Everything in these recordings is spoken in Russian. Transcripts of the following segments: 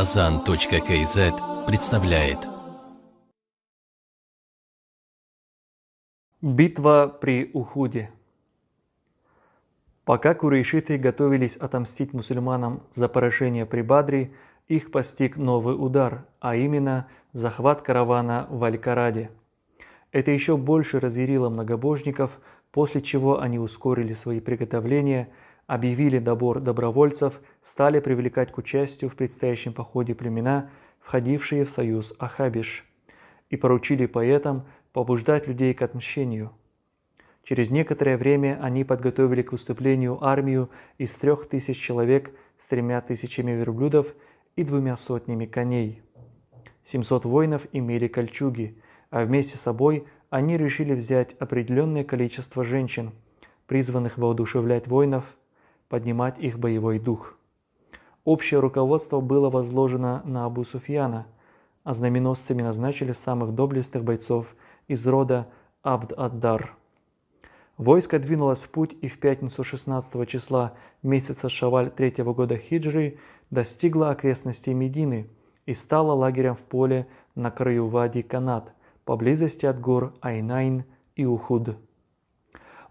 azan.kz представляет Битва при Ухуде Пока курейшиты готовились отомстить мусульманам за поражение при Бадре, их постиг новый удар, а именно захват каравана в Алькараде. Это еще больше разъярило многобожников, после чего они ускорили свои приготовления – объявили добор добровольцев, стали привлекать к участию в предстоящем походе племена, входившие в союз Ахабиш, и поручили поэтам побуждать людей к отмщению. Через некоторое время они подготовили к выступлению армию из трех тысяч человек с тремя тысячами верблюдов и двумя сотнями коней. 700 воинов имели кольчуги, а вместе с собой они решили взять определенное количество женщин, призванных воодушевлять воинов – поднимать их боевой дух. Общее руководство было возложено на Абу Суфьяна, а знаменосцами назначили самых доблестных бойцов из рода Абд-Аддар. Войско двинулось в путь и в пятницу 16 числа месяца Шаваль 3 года хиджры достигло окрестностей Медины и стало лагерем в поле на краю Вади Канат, поблизости от гор Айнайн и Ухуд.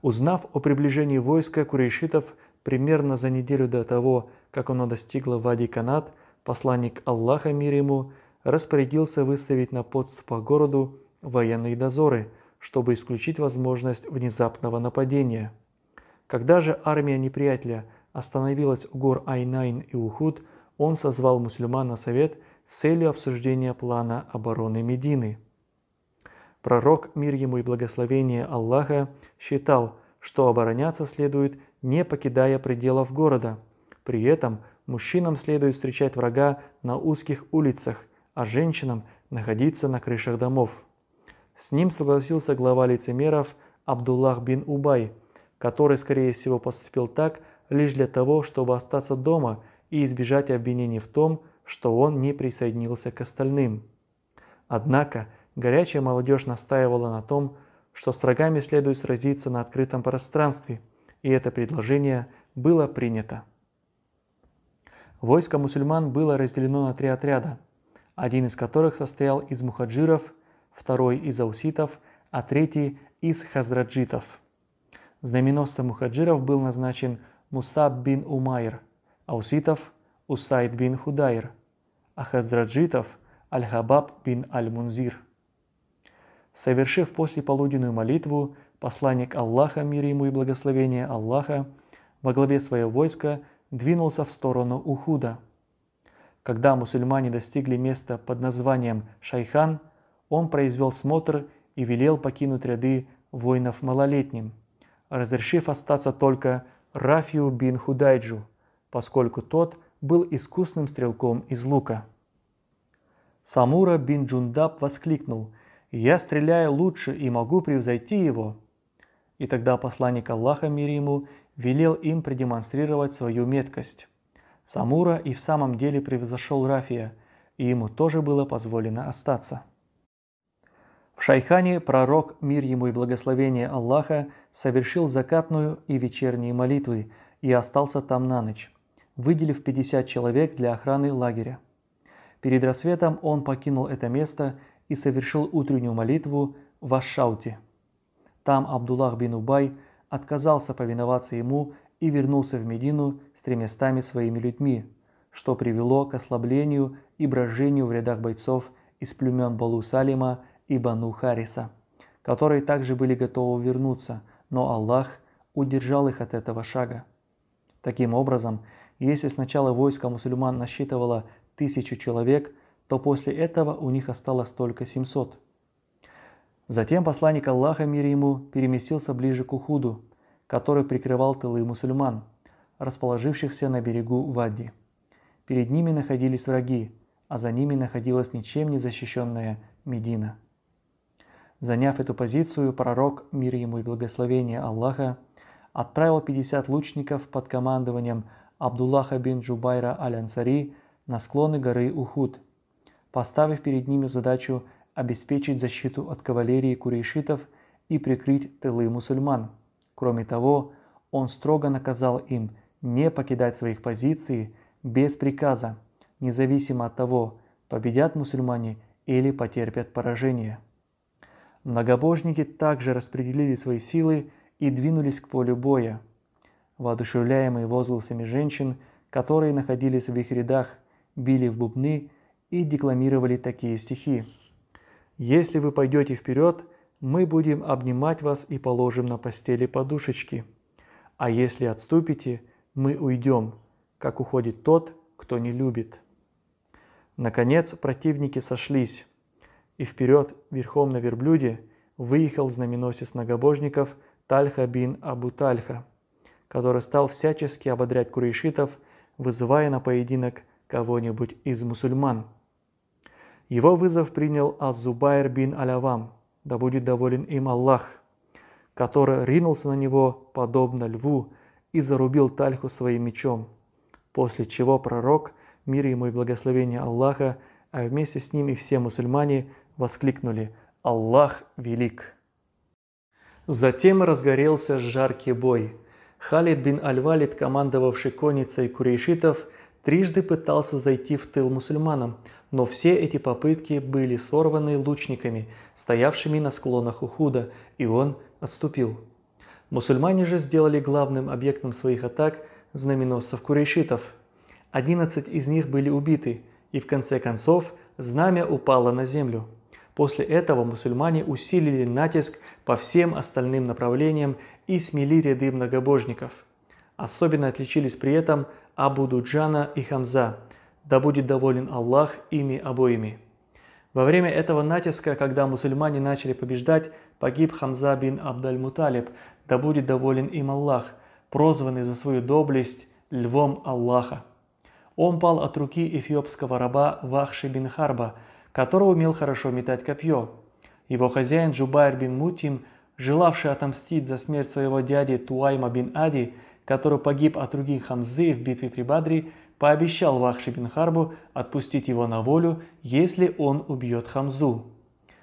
Узнав о приближении войска, курейшитов – Примерно за неделю до того, как оно достигло Вади Канат, посланник Аллаха, мир ему, распорядился выставить на подступах к городу военные дозоры, чтобы исключить возможность внезапного нападения. Когда же армия неприятеля остановилась у гор Айнайн и Ухуд, он созвал мусульман на совет с целью обсуждения плана обороны Медины. Пророк, мир ему и благословение Аллаха, считал, что обороняться следует не покидая пределов города. При этом мужчинам следует встречать врага на узких улицах, а женщинам находиться на крышах домов. С ним согласился глава лицемеров Абдуллах бин Убай, который, скорее всего, поступил так лишь для того, чтобы остаться дома и избежать обвинений в том, что он не присоединился к остальным. Однако горячая молодежь настаивала на том, что с врагами следует сразиться на открытом пространстве – и это предложение было принято. Войско мусульман было разделено на три отряда, один из которых состоял из мухаджиров, второй из ауситов, а третий из хазраджитов. Знаменосцем мухаджиров был назначен Мусаб бин Умайр, ауситов – Усайд бин Худайр, а хазраджитов – Аль-Хабаб бин Аль-Мунзир. Совершив послеполуденную молитву, посланник Аллаха, мир ему и благословение Аллаха, во главе своего войска двинулся в сторону Ухуда. Когда мусульмане достигли места под названием Шайхан, он произвел смотр и велел покинуть ряды воинов малолетним, разрешив остаться только Рафию бин Худайджу, поскольку тот был искусным стрелком из лука. Самура бин Джундаб воскликнул «Я стреляю лучше и могу превзойти его», и тогда посланник Аллаха, мир ему, велел им продемонстрировать свою меткость. Самура и в самом деле превзошел Рафия, и ему тоже было позволено остаться. В Шайхане пророк, мир ему и благословение Аллаха, совершил закатную и вечерние молитвы и остался там на ночь, выделив 50 человек для охраны лагеря. Перед рассветом он покинул это место и совершил утреннюю молитву в Ашшауте – там Абдуллах бин Убай отказался повиноваться ему и вернулся в Медину с тремястами своими людьми, что привело к ослаблению и брожению в рядах бойцов из племен Балу Салима и Бану Хариса, которые также были готовы вернуться, но Аллах удержал их от этого шага. Таким образом, если сначала войско мусульман насчитывало тысячу человек, то после этого у них осталось только 700. Затем посланник Аллаха, мир ему, переместился ближе к Ухуду, который прикрывал тылы мусульман, расположившихся на берегу Вади. Перед ними находились враги, а за ними находилась ничем не защищенная Медина. Заняв эту позицию, пророк, мир ему и благословение Аллаха, отправил 50 лучников под командованием Абдуллаха бин Джубайра аль-Ансари на склоны горы Ухуд, поставив перед ними задачу – обеспечить защиту от кавалерии курейшитов и прикрыть тылы мусульман. Кроме того, он строго наказал им не покидать своих позиций без приказа, независимо от того, победят мусульмане или потерпят поражение. Многобожники также распределили свои силы и двинулись к полю боя. Воодушевляемые возгласами женщин, которые находились в их рядах, били в бубны и декламировали такие стихи. Если вы пойдете вперед, мы будем обнимать вас и положим на постели подушечки. А если отступите, мы уйдем, как уходит тот, кто не любит. Наконец противники сошлись, и вперед верхом на верблюде выехал знаменосец многобожников Тальха бин Абу Тальха, который стал всячески ободрять курейшитов, вызывая на поединок кого-нибудь из мусульман – его вызов принял Аззубайр бин Алявам, да будет доволен им Аллах, который ринулся на него, подобно льву, и зарубил Тальху своим мечом. После чего пророк, мир ему и благословение Аллаха, а вместе с ним и все мусульмане воскликнули «Аллах велик!». Затем разгорелся жаркий бой. Халид бин Аль-Валид, командовавший конницей курейшитов, трижды пытался зайти в тыл мусульманам, но все эти попытки были сорваны лучниками, стоявшими на склонах Ухуда, и он отступил. Мусульмане же сделали главным объектом своих атак знаменосцев курейшитов. Одиннадцать из них были убиты, и в конце концов знамя упало на землю. После этого мусульмане усилили натиск по всем остальным направлениям и смели ряды многобожников. Особенно отличились при этом Абудуджана и Хамза. Да будет доволен Аллах ими обоими. Во время этого натиска, когда мусульмане начали побеждать, погиб Хамза бин Абдаль-Муталиб, да будет доволен им Аллах, прозванный за свою доблесть львом Аллаха. Он пал от руки эфиопского раба Вахши бин Харба, который умел хорошо метать копье. Его хозяин Джубайр бин Мутим, желавший отомстить за смерть своего дяди Туайма бин Ади, который погиб от руки Хамзы в битве при Бадре, пообещал Вахши бин Харбу отпустить его на волю, если он убьет Хамзу.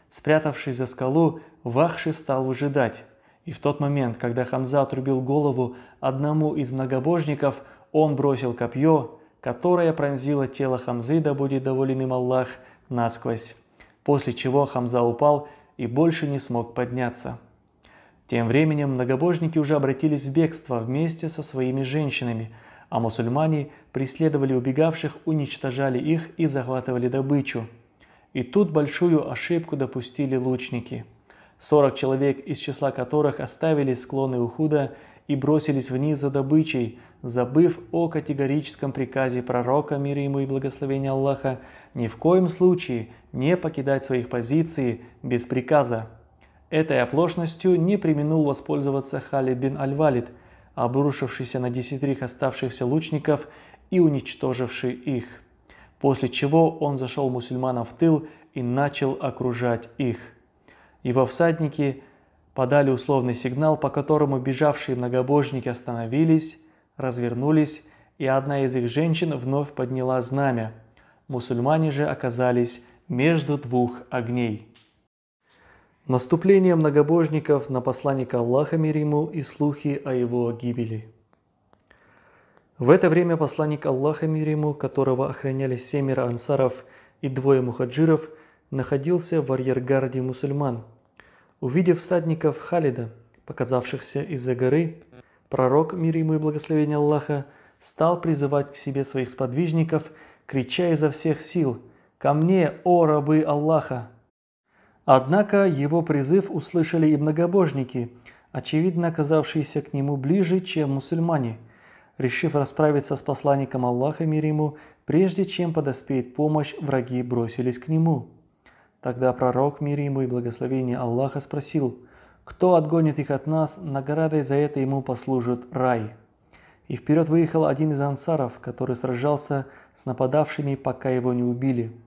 Спрятавшись за скалу, Вахши стал выжидать. И в тот момент, когда Хамза отрубил голову одному из многобожников, он бросил копье, которое пронзило тело Хамзы, да будет доволен им Аллах, насквозь. После чего Хамза упал и больше не смог подняться. Тем временем многобожники уже обратились в бегство вместе со своими женщинами, а мусульмане преследовали убегавших, уничтожали их и захватывали добычу. И тут большую ошибку допустили лучники. 40 человек, из числа которых оставили склоны Ухуда и бросились вниз за добычей, забыв о категорическом приказе пророка, мир ему и благословения Аллаха, ни в коем случае не покидать своих позиций без приказа. Этой оплошностью не применил воспользоваться Халид бин Аль-Валид, обрушившийся на десятерых оставшихся лучников и уничтоживший их. После чего он зашел мусульманам в тыл и начал окружать их. Его всадники подали условный сигнал, по которому бежавшие многобожники остановились, развернулись, и одна из их женщин вновь подняла знамя. Мусульмане же оказались между двух огней. Наступление многобожников на посланника Аллаха мир ему и слухи о его гибели. В это время посланник Аллаха мир ему, которого охраняли семеро ансаров и двое мухаджиров, находился в арьергарде мусульман. Увидев всадников Халида, показавшихся из-за горы, пророк, мир ему и благословение Аллаха, стал призывать к себе своих сподвижников, крича изо всех сил «Ко мне, о рабы Аллаха!» Однако его призыв услышали и многобожники, очевидно оказавшиеся к нему ближе, чем мусульмане, решив расправиться с посланником Аллаха мир ему, прежде чем подоспеет помощь, враги бросились к нему. Тогда пророк мир ему и благословение Аллаха спросил, кто отгонит их от нас, наградой за это ему послужит рай. И вперед выехал один из ансаров, который сражался с нападавшими, пока его не убили –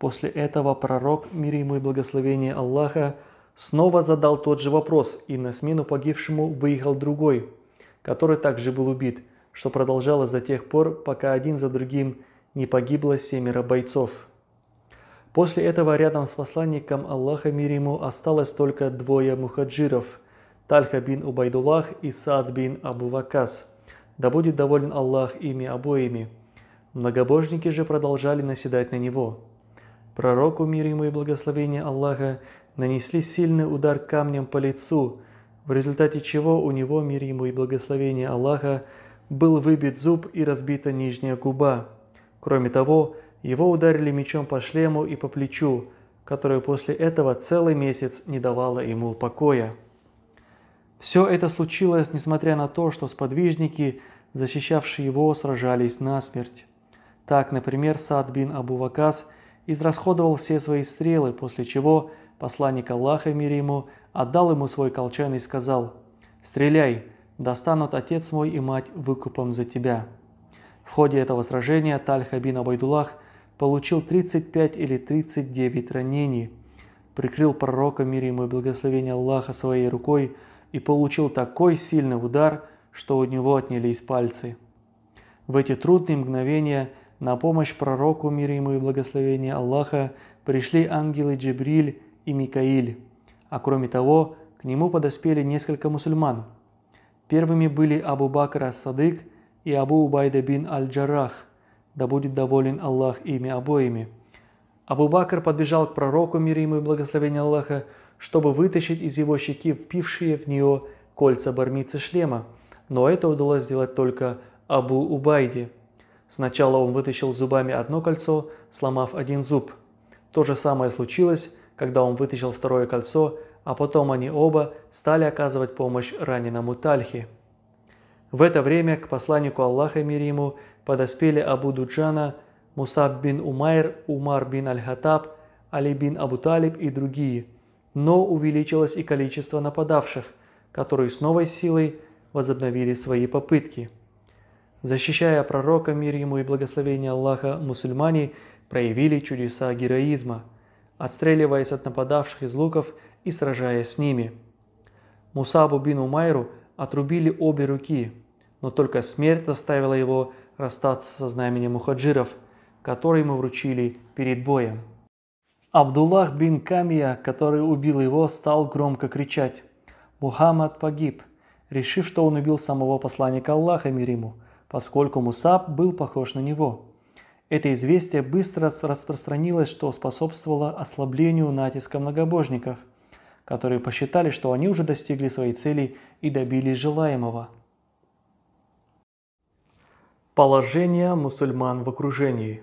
После этого пророк, мир ему и благословение Аллаха, снова задал тот же вопрос, и на смену погибшему выехал другой, который также был убит, что продолжалось до тех пор, пока один за другим не погибло семеро бойцов. После этого рядом с посланником Аллаха мир ему осталось только двое мухаджиров – Тальха бин Убайдуллах и Саад бин Абу Вакас. Да будет доволен Аллах ими обоими. Многобожники же продолжали наседать на него. Пророку, мир ему и благословение Аллаха, нанесли сильный удар камнем по лицу, в результате чего у него, мир ему и благословение Аллаха, был выбит зуб и разбита нижняя губа. Кроме того, его ударили мечом по шлему и по плечу, которое после этого целый месяц не давало ему покоя. Все это случилось, несмотря на то, что сподвижники, защищавшие его, сражались насмерть. Так, например, Сад бин Абу Вакас – израсходовал все свои стрелы, после чего посланник Аллаха, мир ему, отдал ему свой колчан и сказал, «Стреляй, достанут отец мой и мать выкупом за тебя». В ходе этого сражения Тальха бин Абайдулах получил 35 или 39 ранений, прикрыл пророка, мир ему и благословение Аллаха своей рукой и получил такой сильный удар, что у него отнялись пальцы. В эти трудные мгновения – на помощь пророку, мир ему и благословение Аллаха, пришли ангелы Джибриль и Микаиль. А кроме того, к нему подоспели несколько мусульман. Первыми были Абу Бакр ас-Садык и Абу Убайда бин аль Джарах, да будет доволен Аллах ими обоими. Абу Бакр подбежал к пророку, мир ему и благословение Аллаха, чтобы вытащить из его щеки впившие в нее кольца бармицы шлема, но это удалось сделать только Абу Убайде – Сначала он вытащил зубами одно кольцо, сломав один зуб. То же самое случилось, когда он вытащил второе кольцо, а потом они оба стали оказывать помощь раненому Тальхи. В это время к посланнику Аллаха мир ему подоспели Абу Дуджана, Мусаб бин Умайр, Умар бин Аль-Хатаб, Али бин Абу Талиб и другие. Но увеличилось и количество нападавших, которые с новой силой возобновили свои попытки защищая пророка, мир ему и благословение Аллаха, мусульмане проявили чудеса героизма, отстреливаясь от нападавших из луков и сражаясь с ними. Мусабу бин Умайру отрубили обе руки, но только смерть заставила его расстаться со знаменем мухаджиров, которые ему вручили перед боем. Абдуллах бин Камия, который убил его, стал громко кричать. Мухаммад погиб, решив, что он убил самого посланника Аллаха мир ему поскольку Мусаб был похож на него. Это известие быстро распространилось, что способствовало ослаблению натиска многобожников, которые посчитали, что они уже достигли своей цели и добились желаемого. Положение мусульман в окружении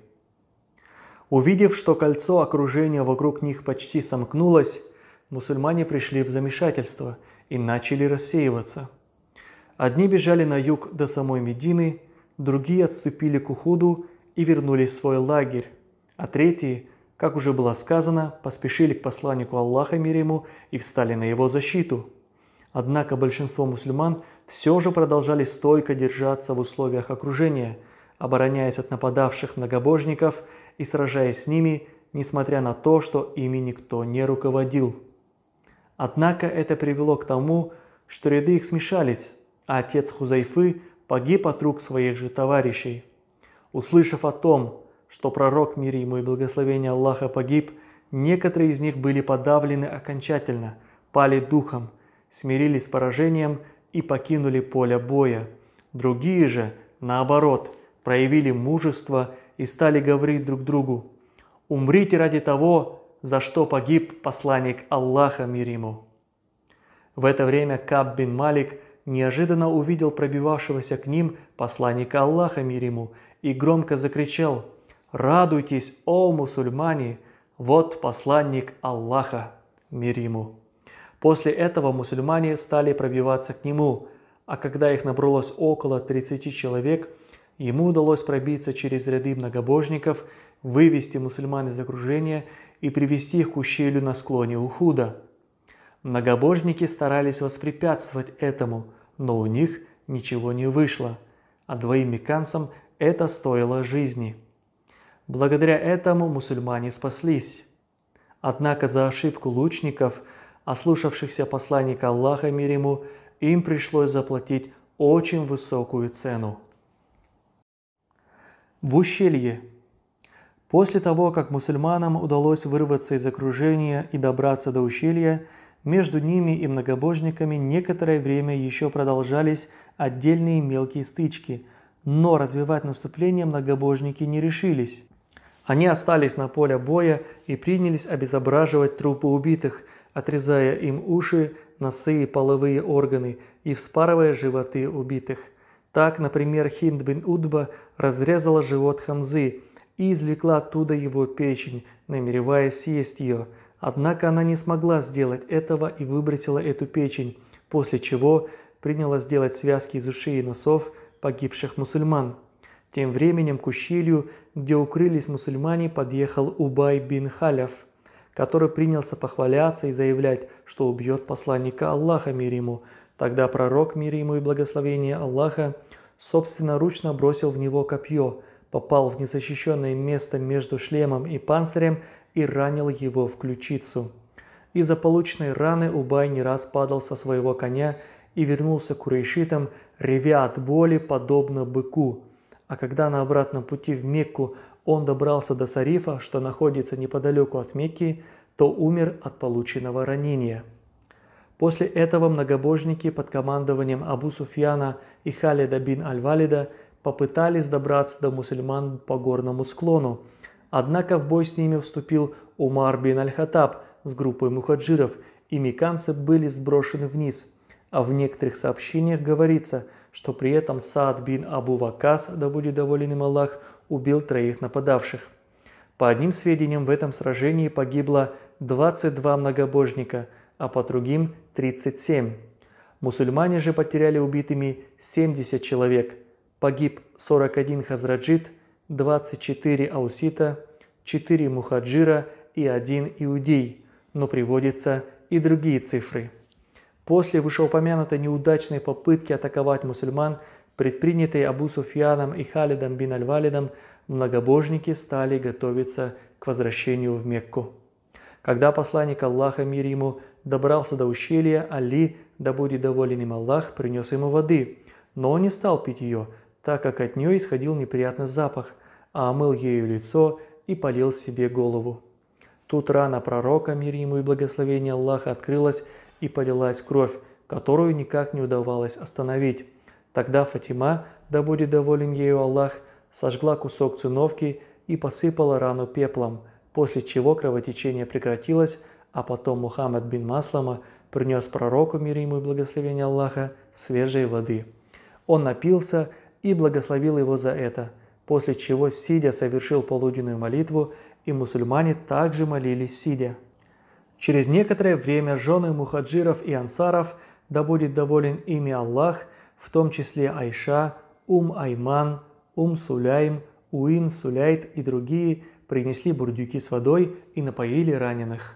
Увидев, что кольцо окружения вокруг них почти сомкнулось, мусульмане пришли в замешательство и начали рассеиваться – Одни бежали на юг до самой Медины, другие отступили к Ухуду и вернулись в свой лагерь, а третьи, как уже было сказано, поспешили к посланнику Аллаха мир ему и встали на его защиту. Однако большинство мусульман все же продолжали стойко держаться в условиях окружения, обороняясь от нападавших многобожников и сражаясь с ними, несмотря на то, что ими никто не руководил. Однако это привело к тому, что ряды их смешались, а отец Хузайфы погиб от рук своих же товарищей. Услышав о том, что пророк, мир ему и благословение Аллаха, погиб, некоторые из них были подавлены окончательно, пали духом, смирились с поражением и покинули поле боя. Другие же, наоборот, проявили мужество и стали говорить друг другу «Умрите ради того, за что погиб посланник Аллаха, мир ему». В это время Каб бин Малик – неожиданно увидел пробивавшегося к ним посланника Аллаха мир ему и громко закричал «Радуйтесь, о мусульмане! Вот посланник Аллаха мир ему!» После этого мусульмане стали пробиваться к нему, а когда их набралось около 30 человек, ему удалось пробиться через ряды многобожников, вывести мусульман из окружения и привести их к ущелью на склоне Ухуда. Многобожники старались воспрепятствовать этому, но у них ничего не вышло, а двоим меканцам это стоило жизни. Благодаря этому мусульмане спаслись. Однако за ошибку лучников, ослушавшихся посланника Аллаха мир ему, им пришлось заплатить очень высокую цену. В ущелье. После того, как мусульманам удалось вырваться из окружения и добраться до ущелья, между ними и многобожниками некоторое время еще продолжались отдельные мелкие стычки, но развивать наступление многобожники не решились. Они остались на поле боя и принялись обезображивать трупы убитых, отрезая им уши, носы и половые органы и вспарывая животы убитых. Так, например, Хинд бин Удба разрезала живот Хамзы и извлекла оттуда его печень, намереваясь съесть ее – Однако она не смогла сделать этого и выбросила эту печень, после чего приняла сделать связки из ушей и носов погибших мусульман. Тем временем к ущелью, где укрылись мусульмане, подъехал Убай бин Халяв, который принялся похваляться и заявлять, что убьет посланника Аллаха мир ему. Тогда пророк мир ему и благословение Аллаха собственноручно бросил в него копье, попал в незащищенное место между шлемом и панцирем – и ранил его в ключицу. Из-за полученной раны Убай не раз падал со своего коня и вернулся к Урейшитам, ревя от боли, подобно быку. А когда на обратном пути в Мекку он добрался до Сарифа, что находится неподалеку от Мекки, то умер от полученного ранения. После этого многобожники под командованием Абу Суфьяна и Халида бин Аль-Валида попытались добраться до мусульман по горному склону – Однако в бой с ними вступил Умар бин Аль-Хатаб с группой мухаджиров, и меканцы были сброшены вниз. А в некоторых сообщениях говорится, что при этом Саад бин Абу Вакас, да будет доволен им Аллах, убил троих нападавших. По одним сведениям, в этом сражении погибло 22 многобожника, а по другим – 37. Мусульмане же потеряли убитыми 70 человек. Погиб 41 хазраджит – 24 аусита, 4 мухаджира и 1 иудей, но приводятся и другие цифры. После вышеупомянутой неудачной попытки атаковать мусульман, предпринятой Абу Суфьяном и Халидом бин Аль-Валидом, многобожники стали готовиться к возвращению в Мекку. Когда посланник Аллаха, мир ему, добрался до ущелья, Али, да будет доволен им Аллах, принес ему воды, но он не стал пить ее, так как от нее исходил неприятный запах, а омыл ею лицо и полил себе голову. Тут рана пророка, мир ему и благословение Аллаха, открылась и полилась кровь, которую никак не удавалось остановить. Тогда Фатима, да будет доволен ею Аллах, сожгла кусок циновки и посыпала рану пеплом, после чего кровотечение прекратилось, а потом Мухаммад бин Маслама принес пророку, мир ему и благословение Аллаха, свежей воды. Он напился и благословил его за это, после чего сидя совершил полуденную молитву, и мусульмане также молились сидя. Через некоторое время жены мухаджиров и ансаров, да будет доволен ими Аллах, в том числе Айша, Ум Айман, Ум Суляйм, Уин Суляйт и другие, принесли бурдюки с водой и напоили раненых.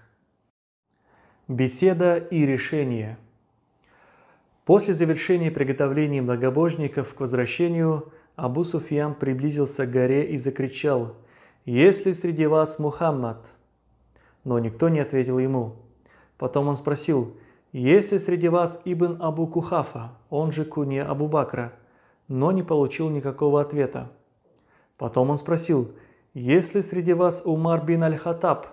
Беседа и решение – После завершения приготовлений многобожников к возвращению Абу Суфьян приблизился к горе и закричал «Есть ли среди вас Мухаммад?» Но никто не ответил ему. Потом он спросил «Есть ли среди вас Ибн Абу Кухафа, он же куни Абу Бакра?» Но не получил никакого ответа. Потом он спросил «Есть ли среди вас Умар бин Аль-Хатаб?»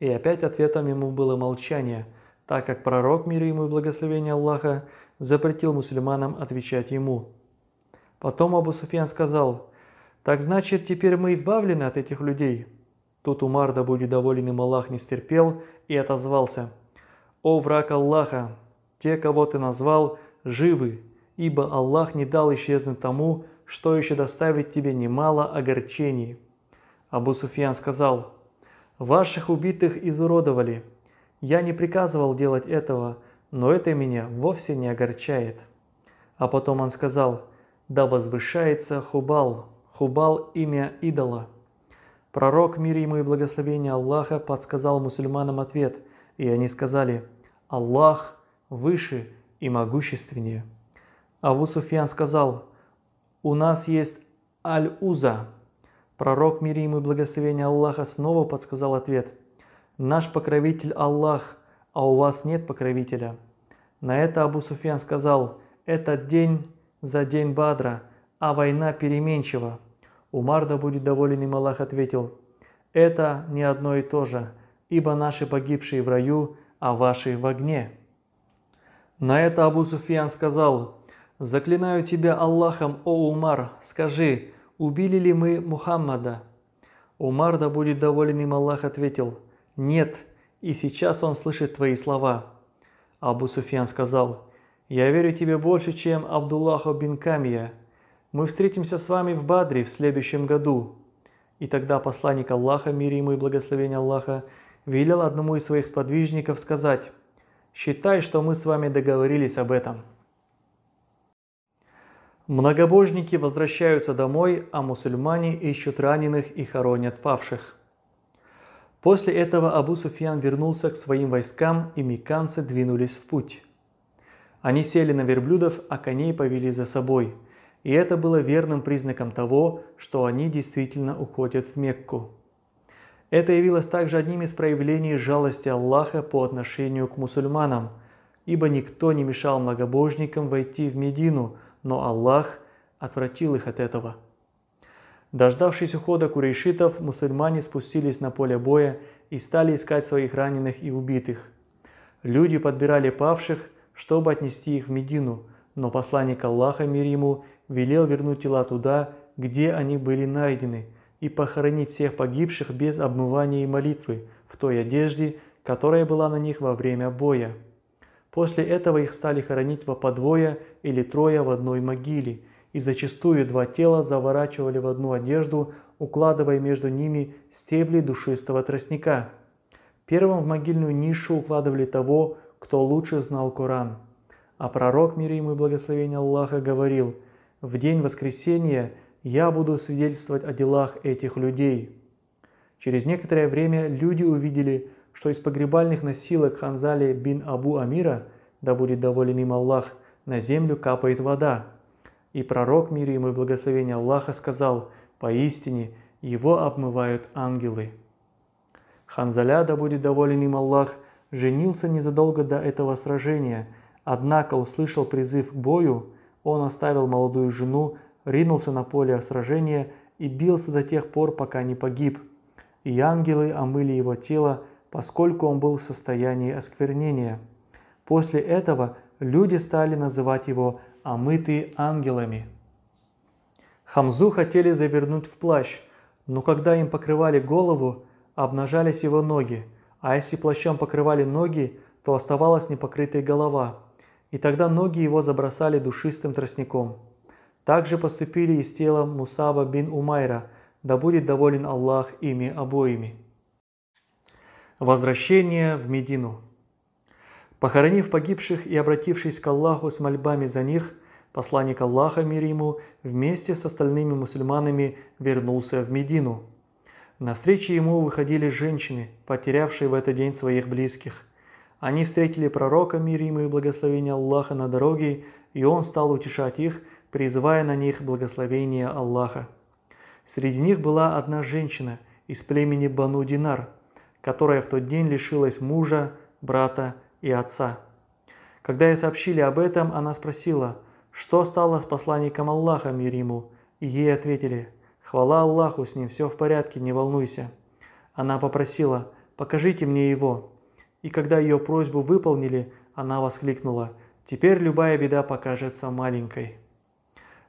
И опять ответом ему было молчание – так как пророк, мир ему и благословение Аллаха, запретил мусульманам отвечать ему. Потом Абу Суфьян сказал, «Так значит, теперь мы избавлены от этих людей?» Тут Умар, да будет доволен им Аллах, не стерпел и отозвался, «О враг Аллаха, те, кого ты назвал, живы, ибо Аллах не дал исчезнуть тому, что еще доставит тебе немало огорчений». Абу Суфьян сказал, «Ваших убитых изуродовали, я не приказывал делать этого, но это меня вовсе не огорчает. А потом он сказал, да возвышается Хубал, Хубал – имя идола. Пророк, мир ему и благословение Аллаха, подсказал мусульманам ответ, и они сказали, Аллах выше и могущественнее. Абу Суфьян сказал, у нас есть Аль-Уза. Пророк, мир ему и благословение Аллаха, снова подсказал ответ – «Наш покровитель Аллах, а у вас нет покровителя». На это Абу Суфьян сказал, «Этот день за день Бадра, а война переменчива». Умар, да будет доволен им Аллах, ответил, «Это не одно и то же, ибо наши погибшие в раю, а ваши в огне». На это Абу Суфьян сказал, «Заклинаю тебя Аллахом, о Умар, скажи, убили ли мы Мухаммада?» Умар, да будет доволен им Аллах, ответил, «Нет, и сейчас он слышит твои слова». Абу Суфьян сказал, «Я верю тебе больше, чем Абдуллаху бин Камия. Мы встретимся с вами в Бадре в следующем году». И тогда посланник Аллаха, мир ему и благословение Аллаха, велел одному из своих сподвижников сказать, «Считай, что мы с вами договорились об этом». Многобожники возвращаются домой, а мусульмане ищут раненых и хоронят павших. После этого Абу Суфьян вернулся к своим войскам, и миканцы двинулись в путь. Они сели на верблюдов, а коней повели за собой. И это было верным признаком того, что они действительно уходят в Мекку. Это явилось также одним из проявлений жалости Аллаха по отношению к мусульманам, ибо никто не мешал многобожникам войти в Медину, но Аллах отвратил их от этого – Дождавшись ухода курейшитов, мусульмане спустились на поле боя и стали искать своих раненых и убитых. Люди подбирали павших, чтобы отнести их в Медину, но посланник Аллаха, мир ему, велел вернуть тела туда, где они были найдены, и похоронить всех погибших без обмывания и молитвы, в той одежде, которая была на них во время боя. После этого их стали хоронить во подвое или трое в одной могиле – и зачастую два тела заворачивали в одну одежду, укладывая между ними стебли душистого тростника. Первым в могильную нишу укладывали того, кто лучше знал Коран. А пророк, мир ему и благословение Аллаха, говорил, «В день воскресения я буду свидетельствовать о делах этих людей». Через некоторое время люди увидели, что из погребальных носилок Ханзали бин Абу Амира, да будет доволен им Аллах, на землю капает вода – и пророк, мир ему и благословение Аллаха, сказал, «Поистине его обмывают ангелы». Ханзаля, да будет доволен им Аллах, женился незадолго до этого сражения, однако услышал призыв к бою, он оставил молодую жену, ринулся на поле сражения и бился до тех пор, пока не погиб. И ангелы омыли его тело, поскольку он был в состоянии осквернения. После этого люди стали называть его омытые «А ангелами. Хамзу хотели завернуть в плащ, но когда им покрывали голову, обнажались его ноги, а если плащом покрывали ноги, то оставалась непокрытая голова, и тогда ноги его забросали душистым тростником. Так же поступили и с телом Мусаба бин Умайра, да будет доволен Аллах ими обоими. Возвращение в Медину – Похоронив погибших и обратившись к Аллаху с мольбами за них, посланник Аллаха, мир ему, вместе с остальными мусульманами вернулся в Медину. На встрече ему выходили женщины, потерявшие в этот день своих близких. Они встретили пророка, мир ему и благословение Аллаха на дороге, и он стал утешать их, призывая на них благословение Аллаха. Среди них была одна женщина из племени Бану Динар, которая в тот день лишилась мужа, брата и отца. Когда ей сообщили об этом, она спросила, что стало с посланником Аллаха, мир ему, и ей ответили, «Хвала Аллаху, с ним все в порядке, не волнуйся». Она попросила, «Покажите мне его». И когда ее просьбу выполнили, она воскликнула, «Теперь любая беда покажется маленькой».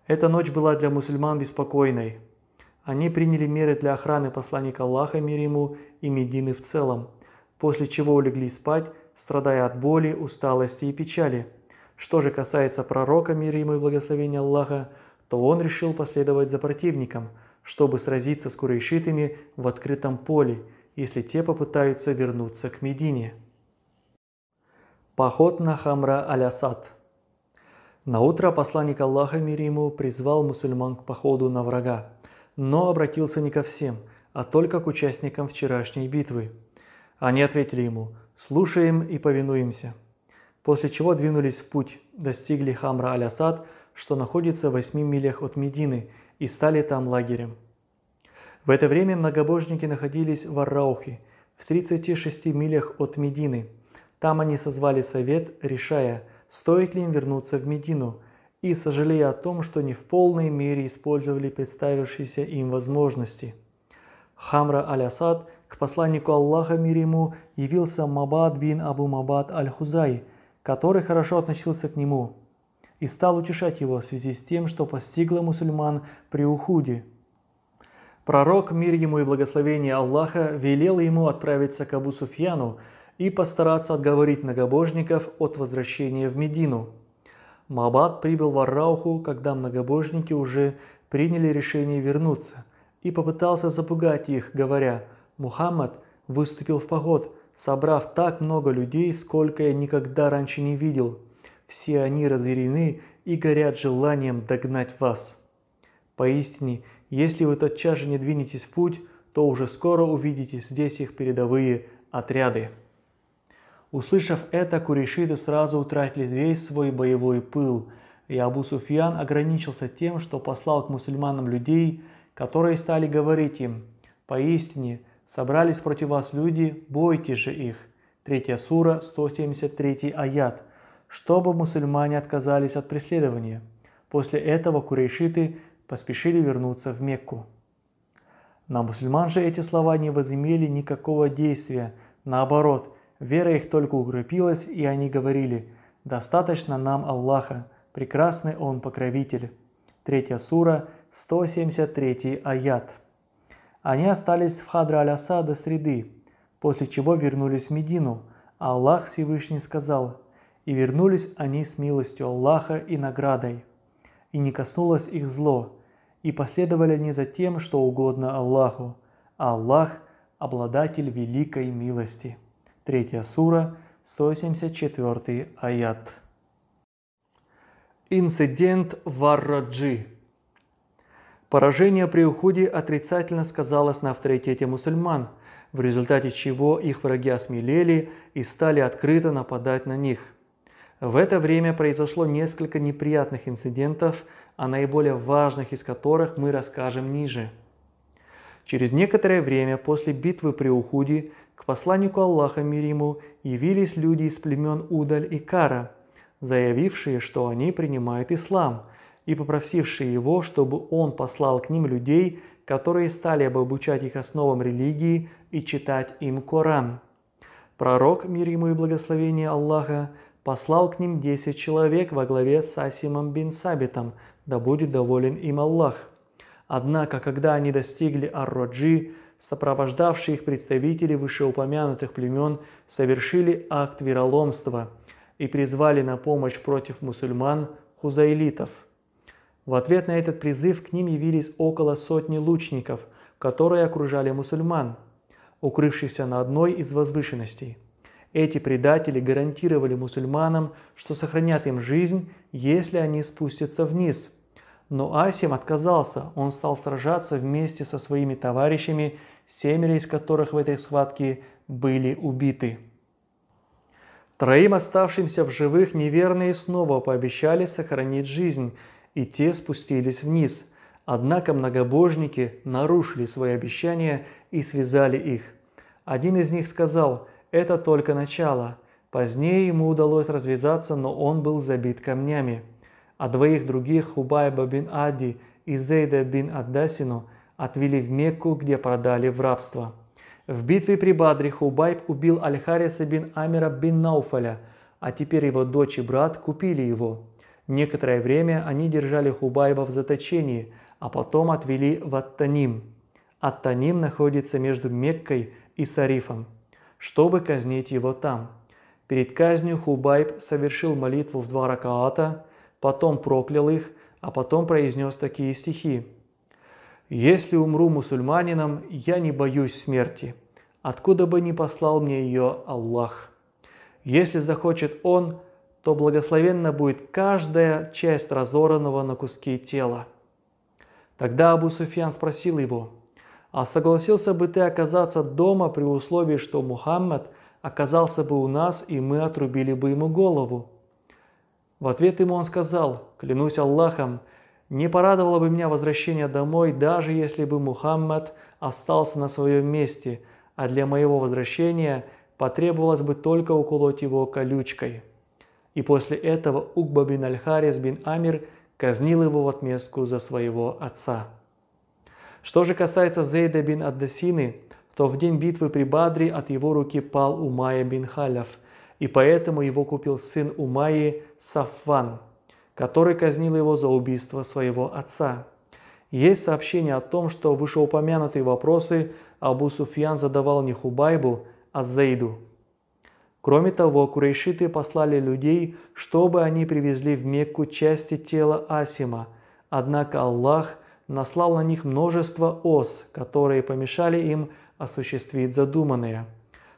Эта ночь была для мусульман беспокойной. Они приняли меры для охраны посланника Аллаха, мир ему, и Медины в целом, после чего улеглись спать, страдая от боли, усталости и печали. Что же касается пророка, мир ему и благословения Аллаха, то он решил последовать за противником, чтобы сразиться с курейшитами в открытом поле, если те попытаются вернуться к Медине. Поход на Хамра аль-Асад утро посланник Аллаха, мир ему, призвал мусульман к походу на врага, но обратился не ко всем, а только к участникам вчерашней битвы. Они ответили ему – слушаем и повинуемся. После чего двинулись в путь, достигли Хамра аль-Асад, что находится в 8 милях от Медины, и стали там лагерем. В это время многобожники находились в Арраухе, в 36 милях от Медины. Там они созвали совет, решая, стоит ли им вернуться в Медину, и сожалея о том, что не в полной мере использовали представившиеся им возможности. Хамра аль-Асад – к посланнику Аллаха, мир ему, явился Мабад бин Абу Мабад Аль-Хузай, который хорошо относился к нему и стал утешать его в связи с тем, что постигло мусульман при Ухуде. Пророк, мир ему и благословение Аллаха, велел ему отправиться к Абу Суфьяну и постараться отговорить многобожников от возвращения в Медину. Мабад прибыл в Аррауху, когда многобожники уже приняли решение вернуться, и попытался запугать их, говоря – Мухаммад выступил в поход, собрав так много людей, сколько я никогда раньше не видел. Все они разъярены и горят желанием догнать вас. Поистине, если вы тотчас же не двинетесь в путь, то уже скоро увидите здесь их передовые отряды. Услышав это, курейшиты сразу утратили весь свой боевой пыл, и Абу Суфьян ограничился тем, что послал к мусульманам людей, которые стали говорить им, «Поистине, Собрались против вас люди, бойтесь же их. 3 сура, 173 аят. Чтобы мусульмане отказались от преследования. После этого курейшиты поспешили вернуться в Мекку. На мусульман же эти слова не возымели никакого действия. Наоборот, вера их только укрепилась, и они говорили «Достаточно нам Аллаха, прекрасный Он покровитель». 3 сура, 173 аят. Они остались в Хадра Аляса до среды, после чего вернулись в Медину. Аллах Всевышний сказал, «И вернулись они с милостью Аллаха и наградой, и не коснулось их зло, и последовали они за тем, что угодно Аллаху, а Аллах – обладатель великой милости». Третья сура, 174 аят. Инцидент в Арраджи. Поражение при уходе отрицательно сказалось на авторитете мусульман, в результате чего их враги осмелели и стали открыто нападать на них. В это время произошло несколько неприятных инцидентов, о наиболее важных из которых мы расскажем ниже. Через некоторое время после битвы при Ухуде к посланнику Аллаха мир ему явились люди из племен Удаль и Кара, заявившие, что они принимают ислам – и попросившие его, чтобы он послал к ним людей, которые стали бы обучать их основам религии и читать им Коран. Пророк, мир ему и благословение Аллаха, послал к ним десять человек во главе с Асимом бин Сабитом, да будет доволен им Аллах. Однако, когда они достигли Ар-Роджи, сопровождавшие их представители вышеупомянутых племен совершили акт вероломства и призвали на помощь против мусульман хузаилитов – в ответ на этот призыв к ним явились около сотни лучников, которые окружали мусульман, укрывшихся на одной из возвышенностей. Эти предатели гарантировали мусульманам, что сохранят им жизнь, если они спустятся вниз. Но Асим отказался, он стал сражаться вместе со своими товарищами, семеро из которых в этой схватке были убиты. Троим оставшимся в живых неверные снова пообещали сохранить жизнь – и те спустились вниз. Однако многобожники нарушили свои обещания и связали их. Один из них сказал «Это только начало». Позднее ему удалось развязаться, но он был забит камнями. А двоих других, Хубайба бин Ади и Зейда бин Аддасину, отвели в Мекку, где продали в рабство. В битве при Бадре Хубайб убил Аль-Хариса бин Амира бин Науфаля, а теперь его дочь и брат купили его. Некоторое время они держали Хубайба в заточении, а потом отвели в Аттаним. Аттаним находится между Меккой и Сарифом, чтобы казнить его там. Перед казнью Хубайб совершил молитву в два ракаата, потом проклял их, а потом произнес такие стихи. «Если умру мусульманином, я не боюсь смерти, откуда бы ни послал мне ее Аллах. Если захочет Он, то благословенно будет каждая часть разорванного на куски тела. Тогда Абу Суфьян спросил его, «А согласился бы ты оказаться дома при условии, что Мухаммад оказался бы у нас, и мы отрубили бы ему голову?» В ответ ему он сказал, «Клянусь Аллахом, не порадовало бы меня возвращение домой, даже если бы Мухаммад остался на своем месте, а для моего возвращения потребовалось бы только уколоть его колючкой». И после этого Угба бин аль бин Амир казнил его в отместку за своего отца. Что же касается Зейда бин Аддасины, то в день битвы при Бадре от его руки пал Умайя бин Халяв, и поэтому его купил сын Умайи Сафван, который казнил его за убийство своего отца. Есть сообщение о том, что вышеупомянутые вопросы Абу Суфьян задавал не Хубайбу, а Зейду – Кроме того, курайшиты послали людей, чтобы они привезли в Мекку части тела Асима. Однако Аллах наслал на них множество ос, которые помешали им осуществить задуманное.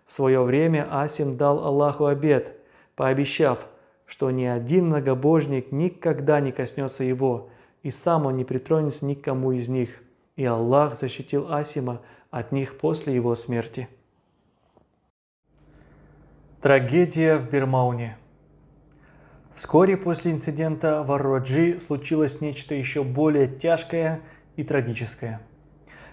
В свое время Асим дал Аллаху обет, пообещав, что ни один многобожник никогда не коснется его, и сам он не притронется никому из них. И Аллах защитил Асима от них после его смерти. Трагедия в Бирмауне. Вскоре после инцидента в Арроджи случилось нечто еще более тяжкое и трагическое.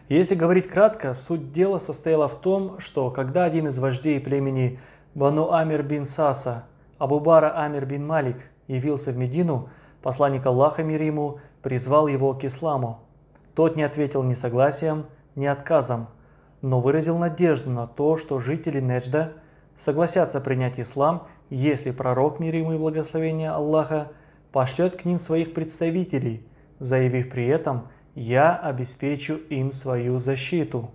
Если говорить кратко, суть дела состояла в том, что когда один из вождей племени Бану Амир бин Саса, Абубара Амир бин Малик, явился в Медину, посланник Аллаха мир ему призвал его к исламу. Тот не ответил ни согласием, ни отказом, но выразил надежду на то, что жители Неджда – согласятся принять ислам, если пророк, мир ему и благословение Аллаха, пошлет к ним своих представителей, заявив при этом «Я обеспечу им свою защиту».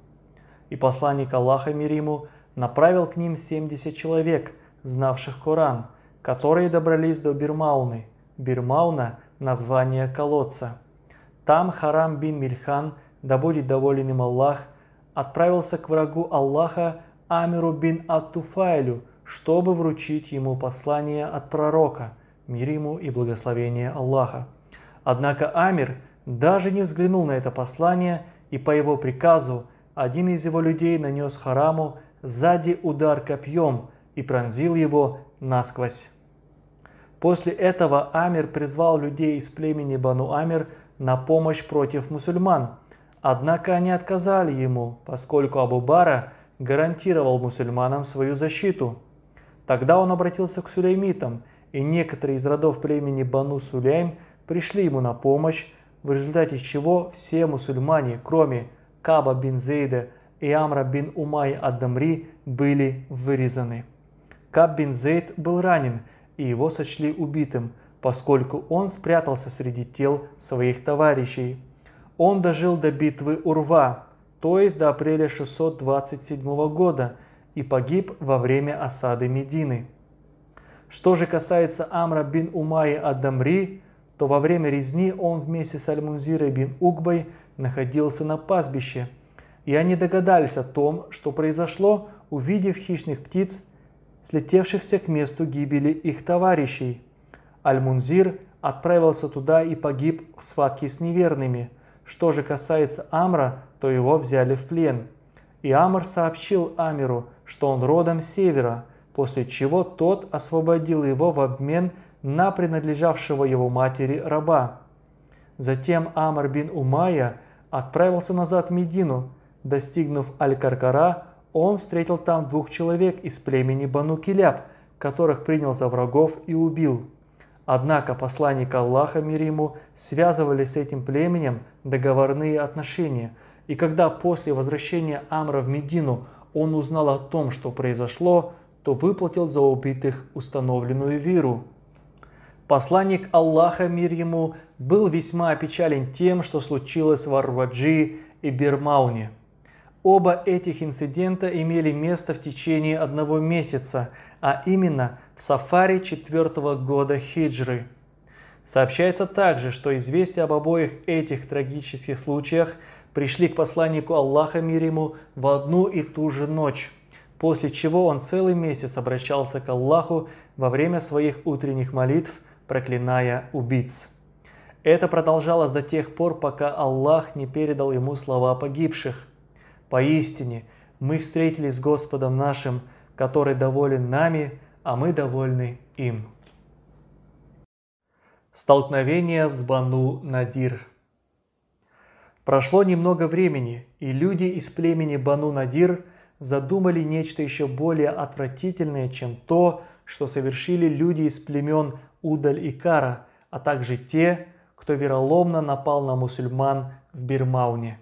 И посланник Аллаха, мир ему, направил к ним 70 человек, знавших Коран, которые добрались до Бирмауны. Бирмауна – название колодца. Там Харам бин Мильхан, да будет доволен им Аллах, отправился к врагу Аллаха Амиру бин Аттуфайлю, чтобы вручить ему послание от пророка, мир ему и благословение Аллаха. Однако Амир даже не взглянул на это послание, и по его приказу один из его людей нанес Хараму сзади удар копьем и пронзил его насквозь. После этого Амир призвал людей из племени Бану Амир на помощь против мусульман. Однако они отказали ему, поскольку Абу Бара – гарантировал мусульманам свою защиту. Тогда он обратился к сулеймитам, и некоторые из родов племени Бану Сулейм пришли ему на помощь, в результате чего все мусульмане, кроме Каба бин Зейда и Амра бин Умай ад-Дамри, были вырезаны. Каб бин Зейд был ранен, и его сочли убитым, поскольку он спрятался среди тел своих товарищей. Он дожил до битвы Урва, то есть до апреля 627 года, и погиб во время осады Медины. Что же касается Амра бин Умайи ад-Дамри, то во время резни он вместе с Аль-Мунзирой бин Угбой находился на пастбище, и они догадались о том, что произошло, увидев хищных птиц, слетевшихся к месту гибели их товарищей. Аль-Мунзир отправился туда и погиб в схватке с неверными – что же касается Амра, то его взяли в плен. И Амр сообщил Амеру, что он родом с севера, после чего тот освободил его в обмен на принадлежавшего его матери раба. Затем Амр бин Умайя отправился назад в Медину. Достигнув Аль-Каркара, он встретил там двух человек из племени Бану Киляб, которых принял за врагов и убил. Однако посланник Аллаха, мир ему, связывали с этим племенем договорные отношения. И когда после возвращения Амра в Медину он узнал о том, что произошло, то выплатил за убитых установленную виру. Посланник Аллаха, мир ему, был весьма опечален тем, что случилось в Арваджи и Бирмауне. Оба этих инцидента имели место в течение одного месяца, а именно в сафари четвертого года хиджры. Сообщается также, что известия об обоих этих трагических случаях пришли к посланнику Аллаха мир ему в одну и ту же ночь, после чего он целый месяц обращался к Аллаху во время своих утренних молитв, проклиная убийц. Это продолжалось до тех пор, пока Аллах не передал ему слова погибших – Поистине, мы встретились с Господом нашим, который доволен нами, а мы довольны им. Столкновение с Бану Надир Прошло немного времени, и люди из племени Бану Надир задумали нечто еще более отвратительное, чем то, что совершили люди из племен Удаль и Кара, а также те, кто вероломно напал на мусульман в Бирмауне.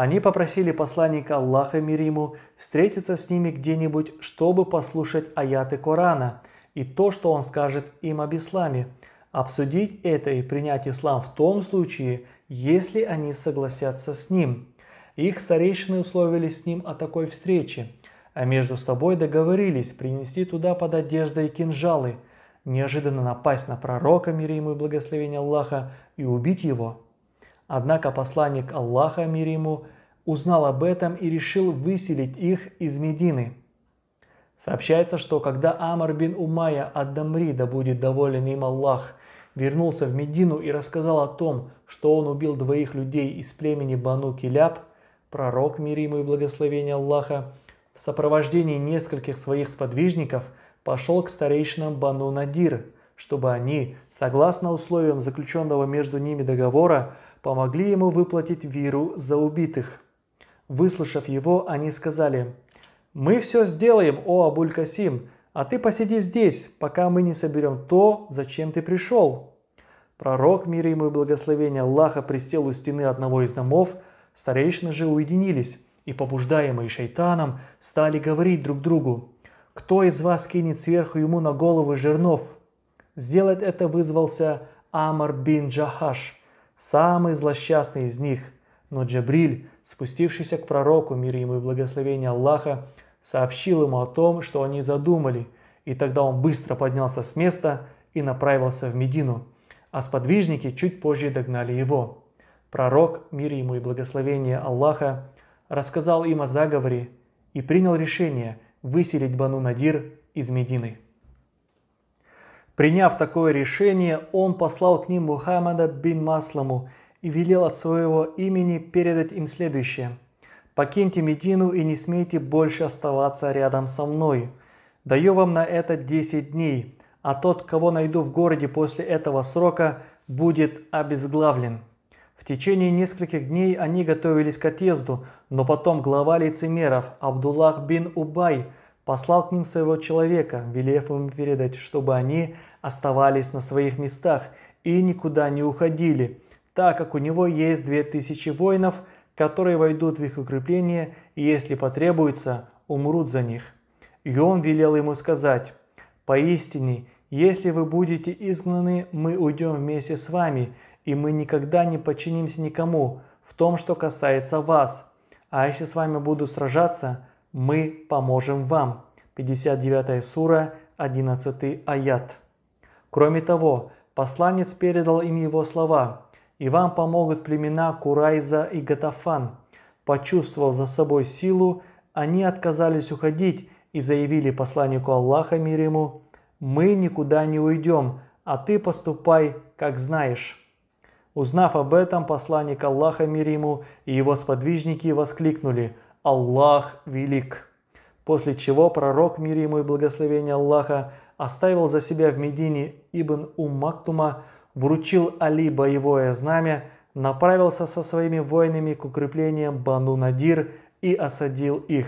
Они попросили посланника Аллаха мир ему встретиться с ними где-нибудь, чтобы послушать аяты Корана и то, что он скажет им об исламе, обсудить это и принять ислам в том случае, если они согласятся с ним. Их старейшины условились с ним о такой встрече, а между собой договорились принести туда под одеждой кинжалы, неожиданно напасть на пророка, мир ему и благословение Аллаха, и убить его – Однако посланник Аллаха, мир ему, узнал об этом и решил выселить их из Медины. Сообщается, что когда Амар бин Умая от Дамрида будет доволен им Аллах, вернулся в Медину и рассказал о том, что он убил двоих людей из племени Бану Киляб, пророк, мир ему и благословение Аллаха, в сопровождении нескольких своих сподвижников пошел к старейшинам Бану Надир – чтобы они, согласно условиям заключенного между ними договора, помогли ему выплатить Виру за убитых. Выслушав его, они сказали, «Мы все сделаем, о Абуль-Касим, а ты посиди здесь, пока мы не соберем то, зачем ты пришел». Пророк, мир ему и благословение Аллаха, присел у стены одного из домов, старейшины же уединились, и, побуждаемые шайтаном, стали говорить друг другу, «Кто из вас кинет сверху ему на голову жернов?» Сделать это вызвался Амар бин Джахаш, самый злосчастный из них. Но Джабриль, спустившийся к пророку, мир ему и благословение Аллаха, сообщил ему о том, что они задумали, и тогда он быстро поднялся с места и направился в Медину, а сподвижники чуть позже догнали его. Пророк, мир ему и благословение Аллаха, рассказал им о заговоре и принял решение выселить Бану Надир из Медины. Приняв такое решение, он послал к ним Мухаммада бин Масламу и велел от своего имени передать им следующее. «Покиньте Медину и не смейте больше оставаться рядом со мной. Даю вам на это 10 дней, а тот, кого найду в городе после этого срока, будет обезглавлен». В течение нескольких дней они готовились к отъезду, но потом глава лицемеров Абдуллах бин Убай – послал к ним своего человека, велев им передать, чтобы они оставались на своих местах и никуда не уходили, так как у него есть две тысячи воинов, которые войдут в их укрепление и, если потребуется, умрут за них. И он велел ему сказать, «Поистине, если вы будете изгнаны, мы уйдем вместе с вами, и мы никогда не подчинимся никому в том, что касается вас. А если с вами будут сражаться, мы поможем вам. 59 сура, 11 аят. Кроме того, посланец передал им его слова «И вам помогут племена Курайза и Гатафан». Почувствовав за собой силу, они отказались уходить и заявили посланнику Аллаха мир ему «Мы никуда не уйдем, а ты поступай, как знаешь». Узнав об этом, посланник Аллаха мир ему и его сподвижники воскликнули – Аллах велик. После чего пророк, мир ему и благословение Аллаха, оставил за себя в Медине Ибн Умактума, вручил Али боевое знамя, направился со своими воинами к укреплениям Бану Надир и осадил их.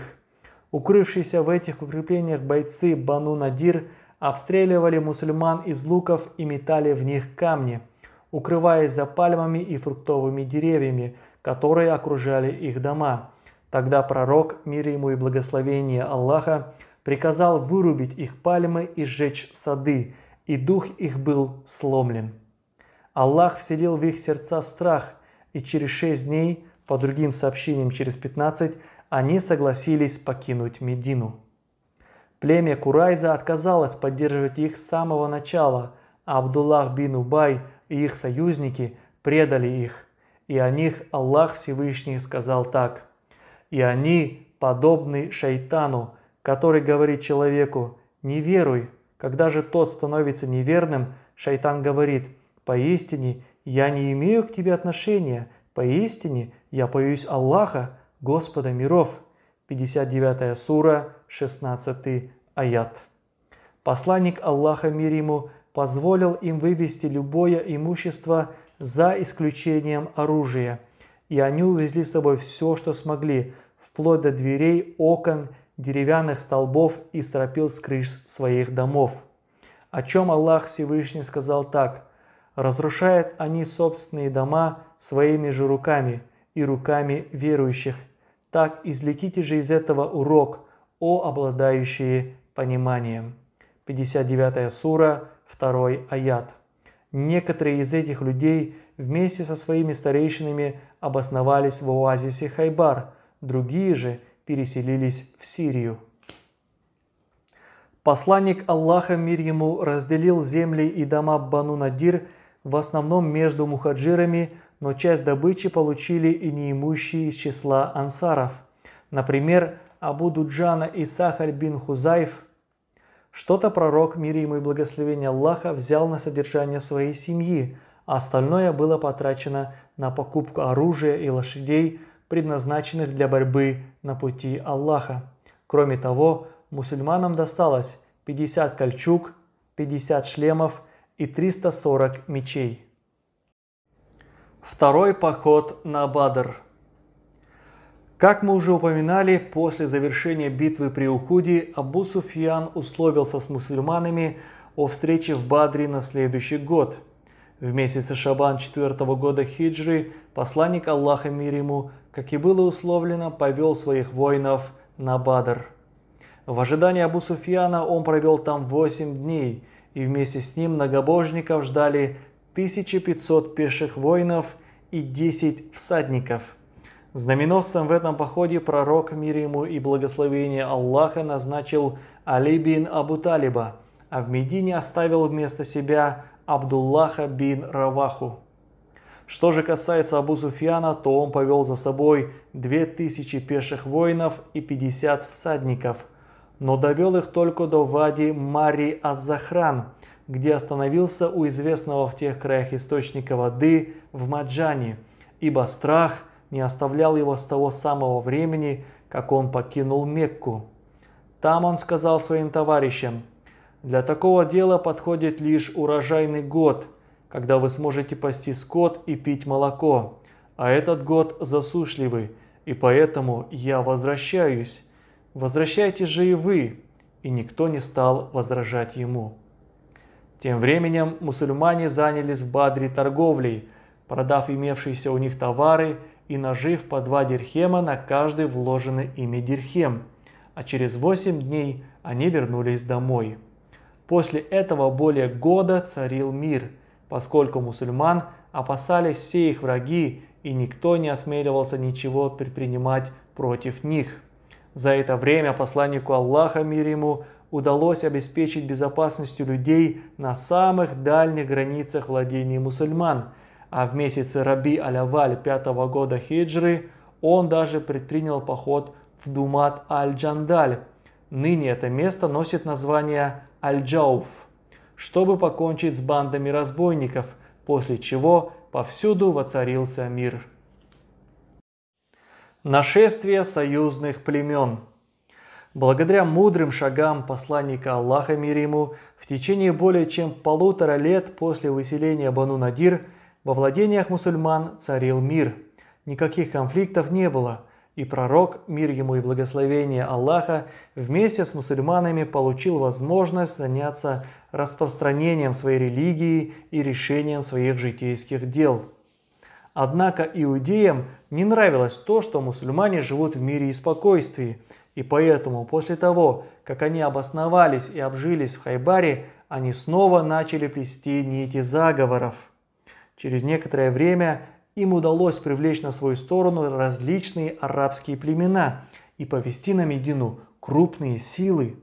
Укрывшиеся в этих укреплениях бойцы Бану Надир обстреливали мусульман из луков и метали в них камни, укрываясь за пальмами и фруктовыми деревьями, которые окружали их дома. Тогда пророк, мир ему и благословение Аллаха, приказал вырубить их пальмы и сжечь сады, и дух их был сломлен. Аллах вселил в их сердца страх, и через шесть дней, по другим сообщениям через пятнадцать, они согласились покинуть Медину. Племя Курайза отказалось поддерживать их с самого начала, а Абдуллах бин Убай и их союзники предали их, и о них Аллах Всевышний сказал так – и они подобны шайтану, который говорит человеку «не веруй». Когда же тот становится неверным, шайтан говорит «поистине я не имею к тебе отношения, поистине я боюсь Аллаха, Господа миров». 59 сура, 16 аят. Посланник Аллаха мир ему позволил им вывести любое имущество за исключением оружия – и они увезли с собой все, что смогли, вплоть до дверей, окон, деревянных столбов и стропил с крыш своих домов. О чем Аллах Всевышний сказал так. «Разрушают они собственные дома своими же руками и руками верующих. Так извлеките же из этого урок, о обладающие пониманием». 59 сура, 2 аят. Некоторые из этих людей вместе со своими старейшинами обосновались в оазисе Хайбар, другие же переселились в Сирию. Посланник Аллаха мир ему разделил земли и дома Бану-Надир в основном между мухаджирами, но часть добычи получили и неимущие из числа ансаров. Например, Абу Дуджана и Сахаль бин Хузайф. Что-то пророк, мир ему и благословение Аллаха, взял на содержание своей семьи, а остальное было потрачено на покупку оружия и лошадей, предназначенных для борьбы на пути Аллаха. Кроме того, мусульманам досталось 50 кольчуг, 50 шлемов и 340 мечей. Второй поход на Бадр – как мы уже упоминали, после завершения битвы при Ухуде Абу Суфьян условился с мусульманами о встрече в Бадре на следующий год. В месяце Шабан 4 года хиджры посланник Аллаха мир ему, как и было условлено, повел своих воинов на Бадр. В ожидании Абу Суфьяна он провел там 8 дней, и вместе с ним многобожников ждали 1500 пеших воинов и 10 всадников – Знаменосцем в этом походе пророк, мир ему и благословение Аллаха, назначил Али бин Абу Талиба, а в Медине оставил вместо себя Абдуллаха бин Раваху. Что же касается Абу Суфьяна, то он повел за собой 2000 пеших воинов и 50 всадников, но довел их только до вади Мари Аззахран, где остановился у известного в тех краях источника воды в Маджани ибо страх – не оставлял его с того самого времени, как он покинул Мекку. Там он сказал своим товарищам, «Для такого дела подходит лишь урожайный год, когда вы сможете пасти скот и пить молоко, а этот год засушливый, и поэтому я возвращаюсь. Возвращайтесь же и вы!» И никто не стал возражать ему. Тем временем мусульмане занялись в Бадре торговлей, продав имевшиеся у них товары – и нажив по два дирхема на каждый вложенный ими дирхем, а через восемь дней они вернулись домой. После этого более года царил мир, поскольку мусульман опасались все их враги, и никто не осмеливался ничего предпринимать против них. За это время посланнику Аллаха, мир ему, удалось обеспечить безопасностью людей на самых дальних границах владений мусульман – а в месяце Раби Аляваль пятого года хиджры он даже предпринял поход в Думат Аль-Джандаль. Ныне это место носит название Аль-Джауф, чтобы покончить с бандами разбойников, после чего повсюду воцарился мир. Нашествие союзных племен – Благодаря мудрым шагам посланника Аллаха мир ему, в течение более чем полутора лет после выселения Бану Надир во владениях мусульман царил мир. Никаких конфликтов не было, и пророк, мир ему и благословение Аллаха, вместе с мусульманами получил возможность заняться распространением своей религии и решением своих житейских дел. Однако иудеям не нравилось то, что мусульмане живут в мире и спокойствии, и поэтому после того, как они обосновались и обжились в Хайбаре, они снова начали плести нити заговоров – Через некоторое время им удалось привлечь на свою сторону различные арабские племена и повести на Медину крупные силы.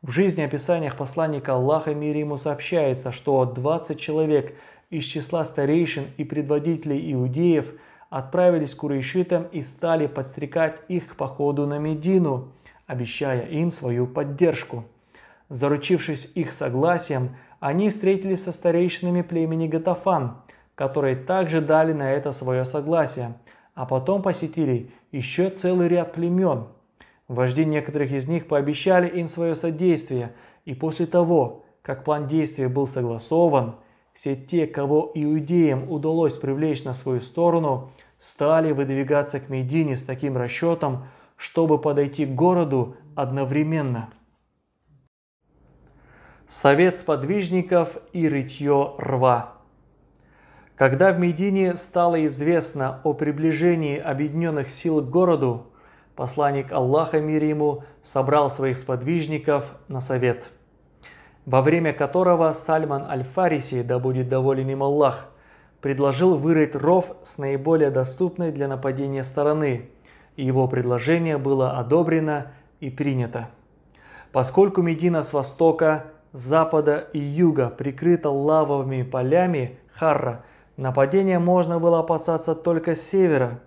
В жизни описаниях посланника Аллаха мир ему сообщается, что 20 человек из числа старейшин и предводителей иудеев отправились к курейшитам и стали подстрекать их к походу на Медину, обещая им свою поддержку. Заручившись их согласием, они встретились со старейшинами племени Гатафан – которые также дали на это свое согласие, а потом посетили еще целый ряд племен. Вожди некоторых из них пообещали им свое содействие, и после того, как план действия был согласован, все те, кого иудеям удалось привлечь на свою сторону, стали выдвигаться к Медине с таким расчетом, чтобы подойти к городу одновременно. Совет сподвижников и рытье рва – когда в Медине стало известно о приближении объединенных сил к городу, посланник Аллаха, мир ему, собрал своих сподвижников на совет, во время которого Сальман Аль-Фариси, да будет доволен им Аллах, предложил вырыть ров с наиболее доступной для нападения стороны, и его предложение было одобрено и принято. Поскольку Медина с востока, запада и юга прикрыта лавовыми полями Харра – Нападение можно было опасаться только с севера.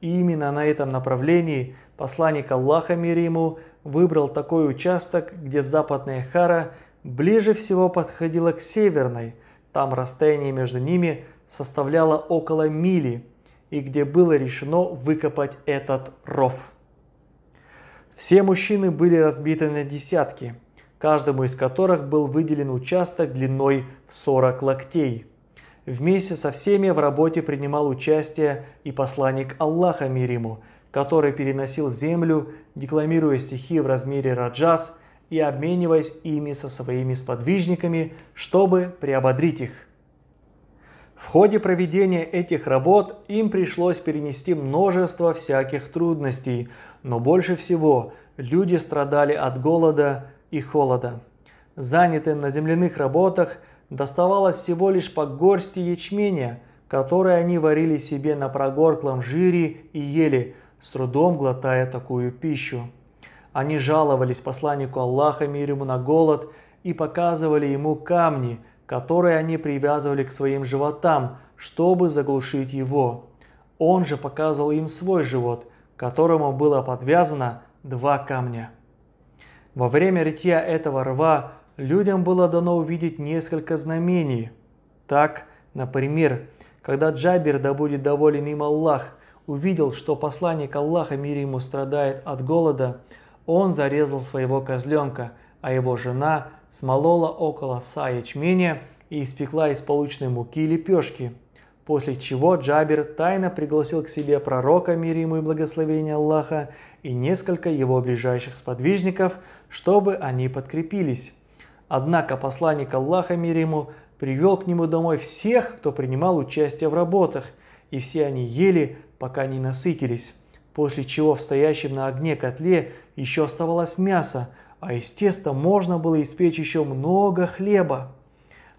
И именно на этом направлении посланник Аллаха мир ему выбрал такой участок, где западная Хара ближе всего подходила к северной, там расстояние между ними составляло около мили, и где было решено выкопать этот ров. Все мужчины были разбиты на десятки, каждому из которых был выделен участок длиной в 40 локтей – Вместе со всеми в работе принимал участие и посланник Аллаха мир ему, который переносил землю, декламируя стихи в размере раджас и обмениваясь ими со своими сподвижниками, чтобы приободрить их. В ходе проведения этих работ им пришлось перенести множество всяких трудностей, но больше всего люди страдали от голода и холода. Занятые на земляных работах, доставалось всего лишь по горсти ячменя, который они варили себе на прогорклом жире и ели, с трудом глотая такую пищу. Они жаловались посланнику Аллаха мир ему на голод и показывали ему камни, которые они привязывали к своим животам, чтобы заглушить его. Он же показывал им свой живот, которому было подвязано два камня. Во время ритья этого рва людям было дано увидеть несколько знамений. Так, например, когда Джабир, да будет доволен им Аллах, увидел, что посланник Аллаха, мир ему, страдает от голода, он зарезал своего козленка, а его жена смолола около са ячменя и испекла из полученной муки лепешки. После чего Джабир тайно пригласил к себе пророка, мир ему и благословения Аллаха, и несколько его ближайших сподвижников, чтобы они подкрепились. Однако посланник Аллаха, мир ему, привел к нему домой всех, кто принимал участие в работах, и все они ели, пока не насытились. После чего в стоящем на огне котле еще оставалось мясо, а из теста можно было испечь еще много хлеба.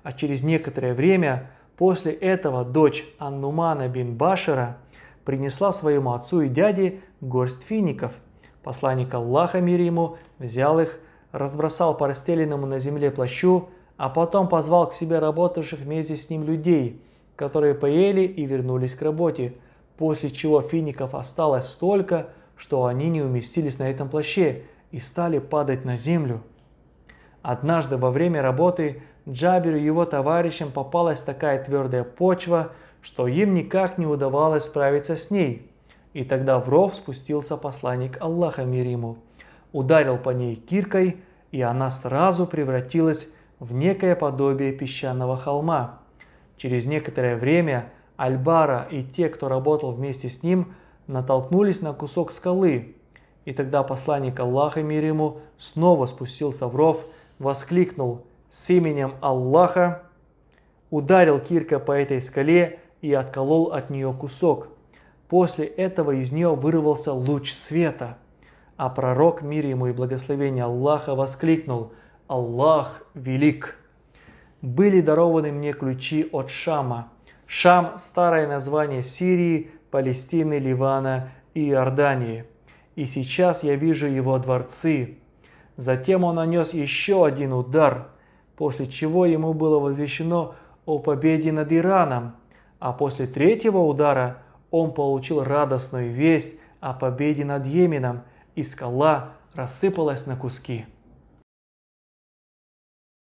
А через некоторое время после этого дочь Аннумана бин Башера принесла своему отцу и дяде горсть фиников. Посланник Аллаха, мир ему, взял их разбросал по расстеленному на земле плащу, а потом позвал к себе работавших вместе с ним людей, которые поели и вернулись к работе, после чего фиников осталось столько, что они не уместились на этом плаще и стали падать на землю. Однажды во время работы Джаберу и его товарищам попалась такая твердая почва, что им никак не удавалось справиться с ней. И тогда в ров спустился посланник Аллаха мир ему – ударил по ней киркой, и она сразу превратилась в некое подобие песчаного холма. Через некоторое время Альбара и те, кто работал вместе с ним, натолкнулись на кусок скалы. И тогда посланник Аллаха мир ему снова спустился в ров, воскликнул «С именем Аллаха!» Ударил кирка по этой скале и отколол от нее кусок. После этого из нее вырвался луч света – а пророк, мир ему и благословение Аллаха, воскликнул «Аллах велик!» «Были дарованы мне ключи от Шама». Шам – старое название Сирии, Палестины, Ливана и Иордании. И сейчас я вижу его дворцы. Затем он нанес еще один удар, после чего ему было возвещено о победе над Ираном. А после третьего удара он получил радостную весть о победе над Йеменом и скала рассыпалась на куски.